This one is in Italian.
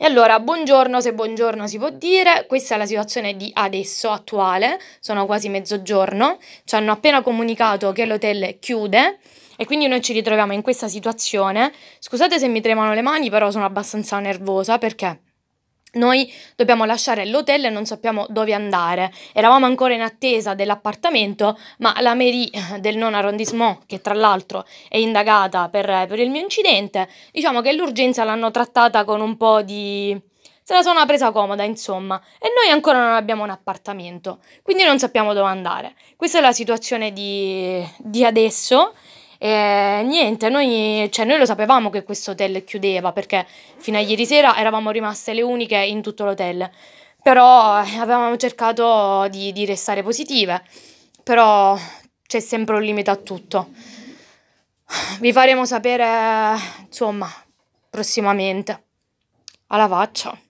E allora, buongiorno se buongiorno si può dire, questa è la situazione di adesso, attuale, sono quasi mezzogiorno, ci hanno appena comunicato che l'hotel chiude e quindi noi ci ritroviamo in questa situazione. Scusate se mi tremano le mani, però sono abbastanza nervosa perché noi dobbiamo lasciare l'hotel e non sappiamo dove andare. Eravamo ancora in attesa dell'appartamento, ma la mairie eh, del non arrondissement, che tra l'altro è indagata per, per il mio incidente, diciamo che l'urgenza l'hanno trattata con un po' di... se la sono presa comoda, insomma, e noi ancora non abbiamo un appartamento, quindi non sappiamo dove andare. Questa è la situazione di, di adesso e niente, noi, cioè, noi lo sapevamo che questo hotel chiudeva perché fino a ieri sera eravamo rimaste le uniche in tutto l'hotel. Però eh, avevamo cercato di, di restare positive. Però c'è sempre un limite a tutto. Vi faremo sapere, insomma, prossimamente. Alla faccia.